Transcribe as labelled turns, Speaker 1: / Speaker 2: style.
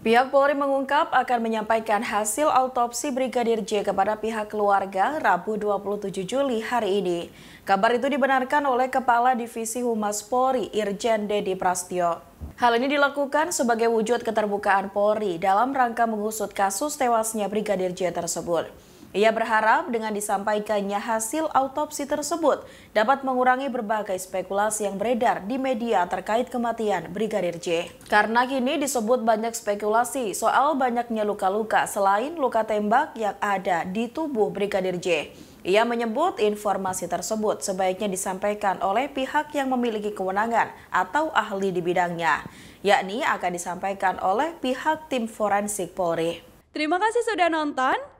Speaker 1: Pihak Polri mengungkap akan menyampaikan hasil autopsi Brigadir J kepada pihak keluarga Rabu 27 Juli hari ini. Kabar itu dibenarkan oleh Kepala Divisi Humas Polri Irjen Dedi Prastio. Hal ini dilakukan sebagai wujud keterbukaan Polri dalam rangka mengusut kasus tewasnya Brigadir J tersebut. Ia berharap dengan disampaikannya hasil autopsi tersebut dapat mengurangi berbagai spekulasi yang beredar di media terkait kematian Brigadir J. Karena kini disebut banyak spekulasi soal banyaknya luka-luka selain luka tembak yang ada di tubuh Brigadir J. Ia menyebut informasi tersebut sebaiknya disampaikan oleh pihak yang memiliki kewenangan atau ahli di bidangnya, yakni akan disampaikan oleh pihak tim forensik Polri.
Speaker 2: Terima kasih sudah nonton.